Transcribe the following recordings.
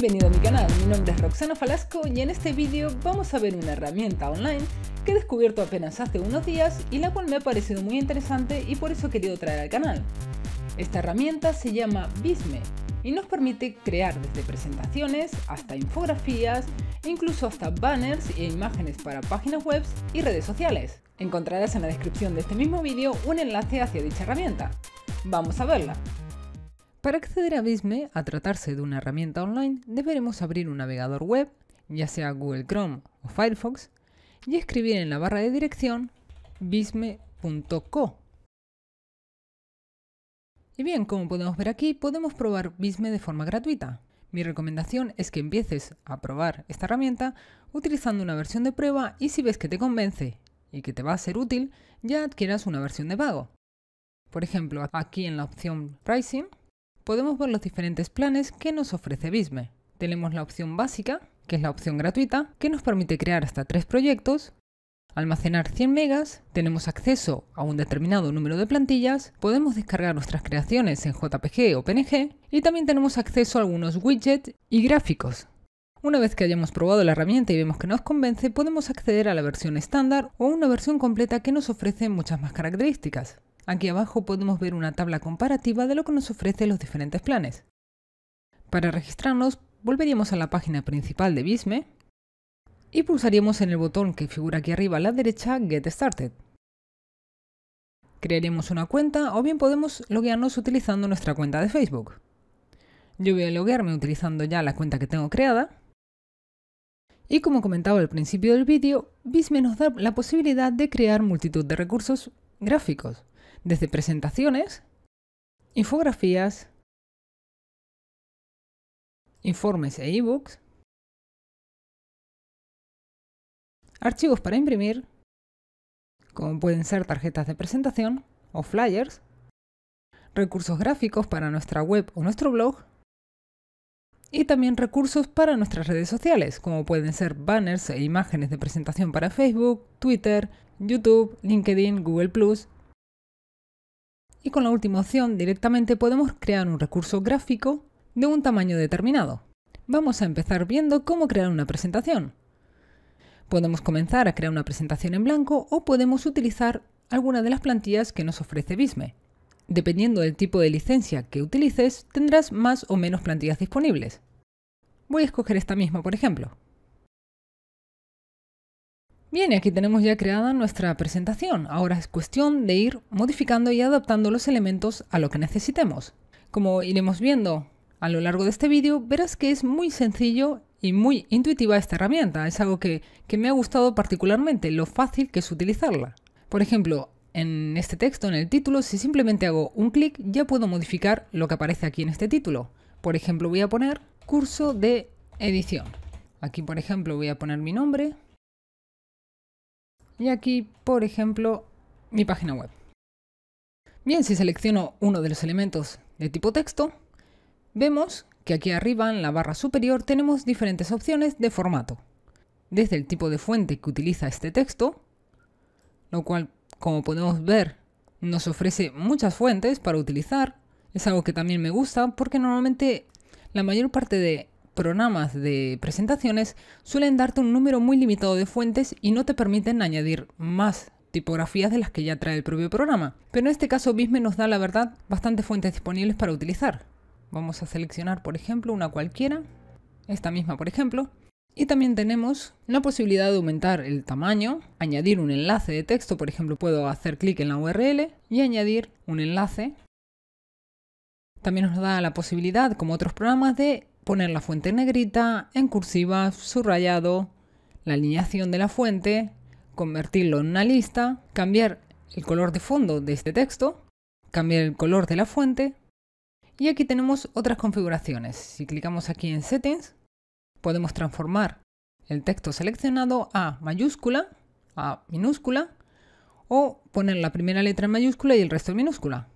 bienvenido a mi canal, mi nombre es Roxana Falasco y en este vídeo vamos a ver una herramienta online que he descubierto apenas hace unos días y la cual me ha parecido muy interesante y por eso he querido traer al canal. Esta herramienta se llama Bisme y nos permite crear desde presentaciones hasta infografías, incluso hasta banners e imágenes para páginas web y redes sociales. Encontrarás en la descripción de este mismo vídeo un enlace hacia dicha herramienta. Vamos a verla. Para acceder a Bisme, a tratarse de una herramienta online, deberemos abrir un navegador web, ya sea Google Chrome o Firefox, y escribir en la barra de dirección bisme.co. Y bien, como podemos ver aquí, podemos probar Bisme de forma gratuita. Mi recomendación es que empieces a probar esta herramienta utilizando una versión de prueba y si ves que te convence y que te va a ser útil, ya adquieras una versión de pago. Por ejemplo, aquí en la opción Pricing podemos ver los diferentes planes que nos ofrece Bisme. Tenemos la opción básica, que es la opción gratuita, que nos permite crear hasta tres proyectos, almacenar 100 megas, tenemos acceso a un determinado número de plantillas, podemos descargar nuestras creaciones en JPG o PNG y también tenemos acceso a algunos widgets y gráficos. Una vez que hayamos probado la herramienta y vemos que nos convence, podemos acceder a la versión estándar o a una versión completa que nos ofrece muchas más características. Aquí abajo podemos ver una tabla comparativa de lo que nos ofrece los diferentes planes. Para registrarnos, volveríamos a la página principal de Bisme y pulsaríamos en el botón que figura aquí arriba a la derecha Get Started. Crearemos una cuenta o bien podemos loguearnos utilizando nuestra cuenta de Facebook. Yo voy a loguearme utilizando ya la cuenta que tengo creada. Y como comentaba al principio del vídeo, Bisme nos da la posibilidad de crear multitud de recursos gráficos desde presentaciones, infografías, informes e ebooks, archivos para imprimir, como pueden ser tarjetas de presentación o flyers, recursos gráficos para nuestra web o nuestro blog, y también recursos para nuestras redes sociales, como pueden ser banners e imágenes de presentación para Facebook, Twitter, YouTube, LinkedIn, Google ⁇ y con la última opción directamente podemos crear un recurso gráfico de un tamaño determinado. Vamos a empezar viendo cómo crear una presentación. Podemos comenzar a crear una presentación en blanco o podemos utilizar alguna de las plantillas que nos ofrece Bisme. Dependiendo del tipo de licencia que utilices, tendrás más o menos plantillas disponibles. Voy a escoger esta misma, por ejemplo. Bien, aquí tenemos ya creada nuestra presentación. Ahora es cuestión de ir modificando y adaptando los elementos a lo que necesitemos. Como iremos viendo a lo largo de este vídeo, verás que es muy sencillo y muy intuitiva esta herramienta. Es algo que, que me ha gustado particularmente, lo fácil que es utilizarla. Por ejemplo, en este texto, en el título, si simplemente hago un clic, ya puedo modificar lo que aparece aquí en este título. Por ejemplo, voy a poner curso de edición. Aquí, por ejemplo, voy a poner mi nombre y aquí, por ejemplo, mi página web. Bien, si selecciono uno de los elementos de tipo texto, vemos que aquí arriba en la barra superior tenemos diferentes opciones de formato. Desde el tipo de fuente que utiliza este texto, lo cual, como podemos ver, nos ofrece muchas fuentes para utilizar. Es algo que también me gusta porque normalmente la mayor parte de programas de presentaciones suelen darte un número muy limitado de fuentes y no te permiten añadir más tipografías de las que ya trae el propio programa. Pero en este caso Bisme nos da la verdad bastantes fuentes disponibles para utilizar. Vamos a seleccionar por ejemplo una cualquiera, esta misma por ejemplo, y también tenemos la posibilidad de aumentar el tamaño, añadir un enlace de texto, por ejemplo puedo hacer clic en la URL y añadir un enlace. También nos da la posibilidad, como otros programas, de poner la fuente en negrita, en cursiva, subrayado, la alineación de la fuente, convertirlo en una lista, cambiar el color de fondo de este texto, cambiar el color de la fuente. Y aquí tenemos otras configuraciones. Si clicamos aquí en Settings, podemos transformar el texto seleccionado a mayúscula, a minúscula, o poner la primera letra en mayúscula y el resto en minúscula.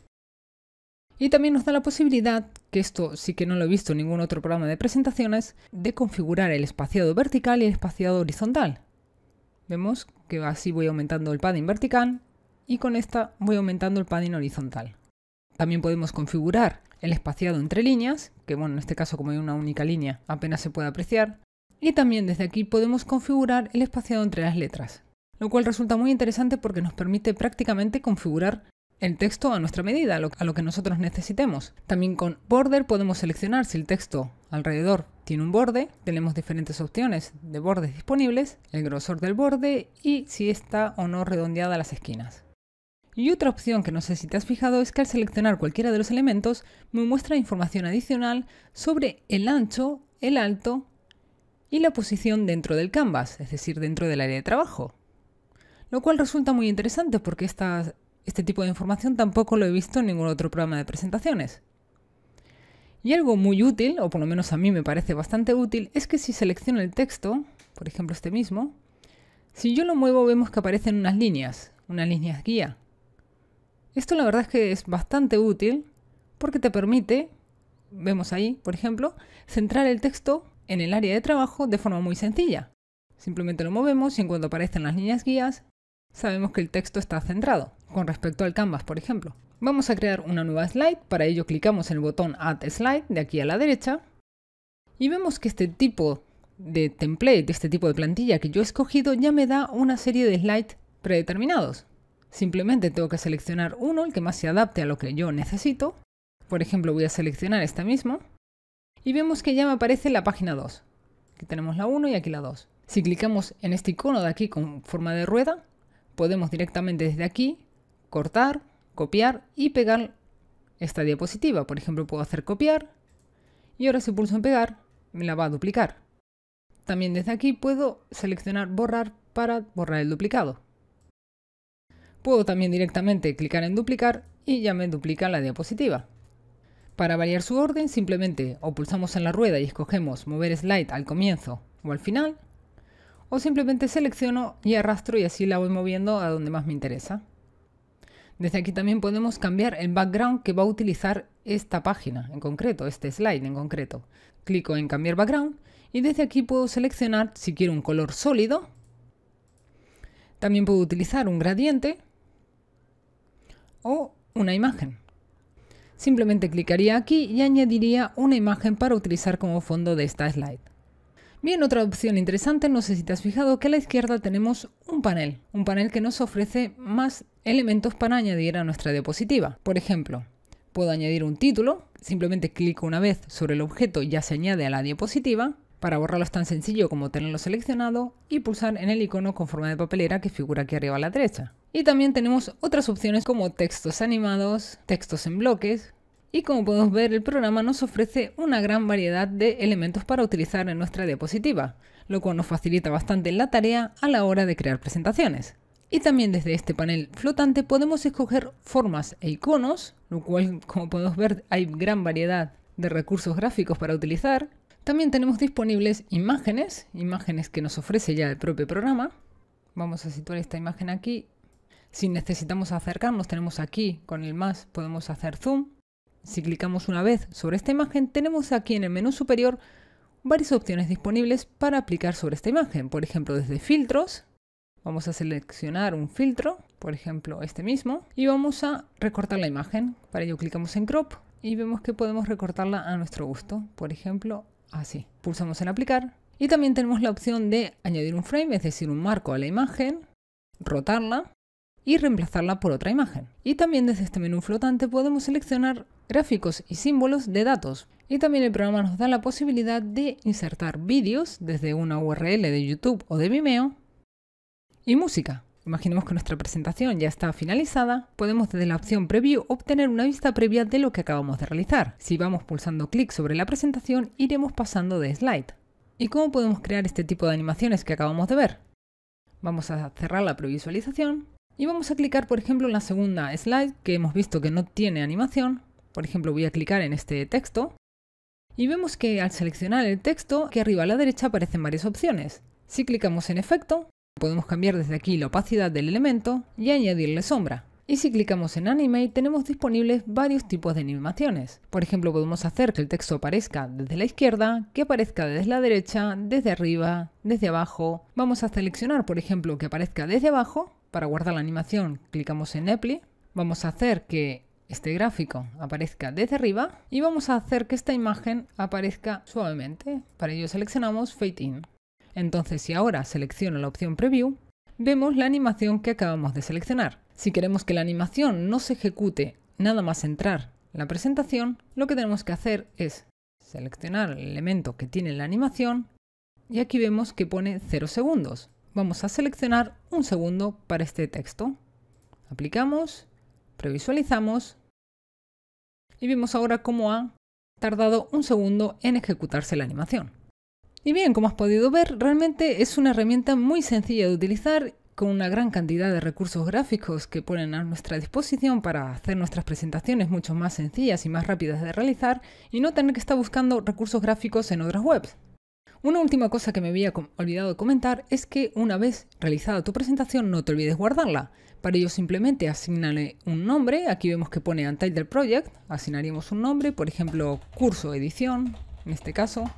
Y también nos da la posibilidad, que esto sí que no lo he visto en ningún otro programa de presentaciones, de configurar el espaciado vertical y el espaciado horizontal. Vemos que así voy aumentando el padding vertical y con esta voy aumentando el padding horizontal. También podemos configurar el espaciado entre líneas, que bueno, en este caso como hay una única línea apenas se puede apreciar. Y también desde aquí podemos configurar el espaciado entre las letras, lo cual resulta muy interesante porque nos permite prácticamente configurar el texto a nuestra medida, a lo, que nosotros necesitemos. También con border podemos seleccionar si el texto alrededor tiene un borde, tenemos diferentes opciones de bordes disponibles, el grosor del borde y si está o no redondeada las esquinas. Y otra opción que no sé si te has fijado es que al seleccionar cualquiera de los elementos me muestra información adicional sobre el ancho, el alto y la posición dentro del canvas, es decir, dentro del área de trabajo. Lo cual resulta muy interesante porque estas este tipo de información tampoco lo he visto en ningún otro programa de presentaciones. Y algo muy útil, o por lo menos a mí me parece bastante útil, es que si selecciono el texto, por ejemplo este mismo, si yo lo muevo vemos que aparecen unas líneas, unas líneas guía. Esto la verdad es que es bastante útil porque te permite, vemos ahí, por ejemplo, centrar el texto en el área de trabajo de forma muy sencilla. Simplemente lo movemos y en cuanto aparecen las líneas guías, sabemos que el texto está centrado con respecto al canvas, por ejemplo. Vamos a crear una nueva slide, para ello clicamos en el botón Add Slide de aquí a la derecha y vemos que este tipo de template, este tipo de plantilla que yo he escogido ya me da una serie de slides predeterminados. Simplemente tengo que seleccionar uno, el que más se adapte a lo que yo necesito. Por ejemplo, voy a seleccionar esta misma. Y vemos que ya me aparece la página 2. Aquí tenemos la 1 y aquí la 2. Si clicamos en este icono de aquí con forma de rueda, podemos directamente desde aquí cortar, copiar y pegar esta diapositiva. Por ejemplo, puedo hacer copiar y ahora si pulso en pegar, me la va a duplicar. También desde aquí puedo seleccionar borrar para borrar el duplicado. Puedo también directamente clicar en duplicar y ya me duplica la diapositiva. Para variar su orden simplemente o pulsamos en la rueda y escogemos mover slide al comienzo o al final o simplemente selecciono y arrastro y así la voy moviendo a donde más me interesa. Desde aquí también podemos cambiar el background que va a utilizar esta página en concreto, este slide en concreto. Clico en cambiar background y desde aquí puedo seleccionar si quiero un color sólido. También puedo utilizar un gradiente o una imagen. Simplemente clicaría aquí y añadiría una imagen para utilizar como fondo de esta slide. Bien, otra opción interesante, no sé si te has fijado que a la izquierda tenemos un panel, un panel que nos ofrece más elementos para añadir a nuestra diapositiva. Por ejemplo, puedo añadir un título, simplemente clico una vez sobre el objeto y ya se añade a la diapositiva. Para borrarlo es tan sencillo como tenerlo seleccionado y pulsar en el icono con forma de papelera que figura aquí arriba a la derecha. Y también tenemos otras opciones como textos animados, textos en bloques, y como podemos ver el programa nos ofrece una gran variedad de elementos para utilizar en nuestra diapositiva, lo cual nos facilita bastante la tarea a la hora de crear presentaciones. Y también desde este panel flotante podemos escoger formas e iconos, lo cual como podemos ver hay gran variedad de recursos gráficos para utilizar. También tenemos disponibles imágenes, imágenes que nos ofrece ya el propio programa. Vamos a situar esta imagen aquí. Si necesitamos acercarnos tenemos aquí con el más podemos hacer zoom si clicamos una vez sobre esta imagen, tenemos aquí en el menú superior varias opciones disponibles para aplicar sobre esta imagen. Por ejemplo, desde filtros, vamos a seleccionar un filtro, por ejemplo este mismo, y vamos a recortar la imagen. Para ello clicamos en crop y vemos que podemos recortarla a nuestro gusto, por ejemplo así. Pulsamos en aplicar y también tenemos la opción de añadir un frame, es decir, un marco a la imagen, rotarla y reemplazarla por otra imagen. Y también desde este menú flotante podemos seleccionar gráficos y símbolos de datos. Y también el programa nos da la posibilidad de insertar vídeos desde una URL de YouTube o de Vimeo y música. Imaginemos que nuestra presentación ya está finalizada, podemos desde la opción Preview obtener una vista previa de lo que acabamos de realizar. Si vamos pulsando clic sobre la presentación, iremos pasando de slide. ¿Y cómo podemos crear este tipo de animaciones que acabamos de ver? Vamos a cerrar la previsualización y vamos a clicar por ejemplo en la segunda slide que hemos visto que no tiene animación por ejemplo, voy a clicar en este texto y vemos que al seleccionar el texto, que arriba a la derecha aparecen varias opciones. Si clicamos en efecto, podemos cambiar desde aquí la opacidad del elemento y añadirle sombra. Y si clicamos en Animate tenemos disponibles varios tipos de animaciones. Por ejemplo, podemos hacer que el texto aparezca desde la izquierda, que aparezca desde la derecha, desde arriba, desde abajo. Vamos a seleccionar, por ejemplo, que aparezca desde abajo. Para guardar la animación, clicamos en Apply. Vamos a hacer que este gráfico aparezca desde arriba y vamos a hacer que esta imagen aparezca suavemente. Para ello seleccionamos Fade In. Entonces si ahora selecciono la opción Preview, vemos la animación que acabamos de seleccionar. Si queremos que la animación no se ejecute nada más entrar la presentación, lo que tenemos que hacer es seleccionar el elemento que tiene la animación y aquí vemos que pone 0 segundos. Vamos a seleccionar un segundo para este texto. Aplicamos, previsualizamos y vemos ahora cómo ha tardado un segundo en ejecutarse la animación. Y bien, como has podido ver, realmente es una herramienta muy sencilla de utilizar con una gran cantidad de recursos gráficos que ponen a nuestra disposición para hacer nuestras presentaciones mucho más sencillas y más rápidas de realizar y no tener que estar buscando recursos gráficos en otras webs. Una última cosa que me había olvidado de comentar es que una vez realizada tu presentación no te olvides guardarla. Para ello simplemente asignale un nombre, aquí vemos que pone Untitled Project, asignaríamos un nombre, por ejemplo curso edición, en este caso,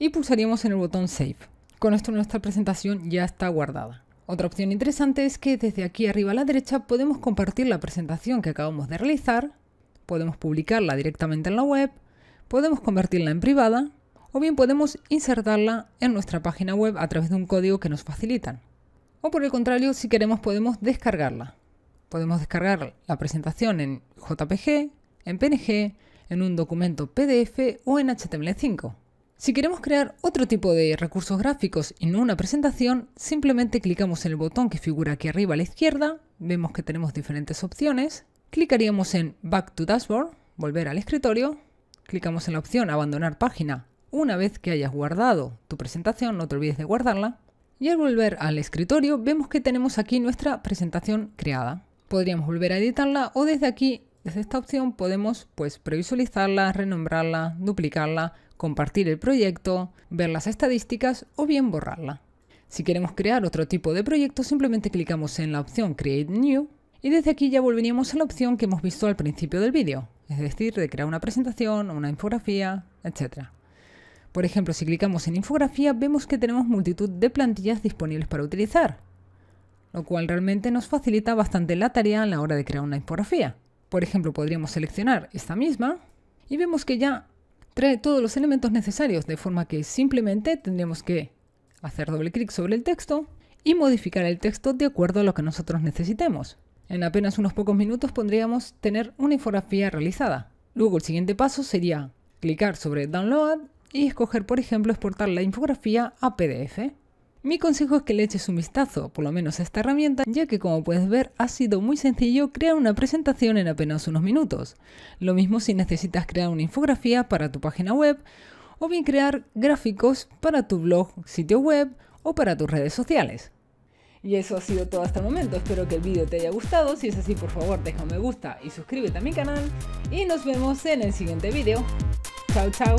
y pulsaríamos en el botón Save. Con esto nuestra presentación ya está guardada. Otra opción interesante es que desde aquí arriba a la derecha podemos compartir la presentación que acabamos de realizar, podemos publicarla directamente en la web, podemos convertirla en privada o bien podemos insertarla en nuestra página web a través de un código que nos facilitan. O por el contrario, si queremos podemos descargarla. Podemos descargar la presentación en JPG, en PNG, en un documento PDF o en HTML5. Si queremos crear otro tipo de recursos gráficos y no una presentación, simplemente clicamos en el botón que figura aquí arriba a la izquierda, vemos que tenemos diferentes opciones, clicaríamos en Back to Dashboard, volver al escritorio, clicamos en la opción Abandonar página una vez que hayas guardado tu presentación, no te olvides de guardarla. Y al volver al escritorio vemos que tenemos aquí nuestra presentación creada. Podríamos volver a editarla o desde aquí, desde esta opción, podemos pues previsualizarla, renombrarla, duplicarla, compartir el proyecto, ver las estadísticas o bien borrarla. Si queremos crear otro tipo de proyecto, simplemente clicamos en la opción Create New y desde aquí ya volveríamos a la opción que hemos visto al principio del vídeo, es decir, de crear una presentación, una infografía, etc. Por ejemplo, si clicamos en infografía, vemos que tenemos multitud de plantillas disponibles para utilizar, lo cual realmente nos facilita bastante la tarea a la hora de crear una infografía. Por ejemplo, podríamos seleccionar esta misma y vemos que ya trae todos los elementos necesarios, de forma que simplemente tendríamos que hacer doble clic sobre el texto y modificar el texto de acuerdo a lo que nosotros necesitemos. En apenas unos pocos minutos podríamos tener una infografía realizada. Luego el siguiente paso sería clicar sobre Download y escoger, por ejemplo, exportar la infografía a PDF. Mi consejo es que le eches un vistazo, por lo menos a esta herramienta, ya que como puedes ver ha sido muy sencillo crear una presentación en apenas unos minutos. Lo mismo si necesitas crear una infografía para tu página web, o bien crear gráficos para tu blog, sitio web o para tus redes sociales. Y eso ha sido todo hasta el momento, espero que el vídeo te haya gustado, si es así por favor deja un me gusta y suscríbete a mi canal y nos vemos en el siguiente vídeo. Chao chao.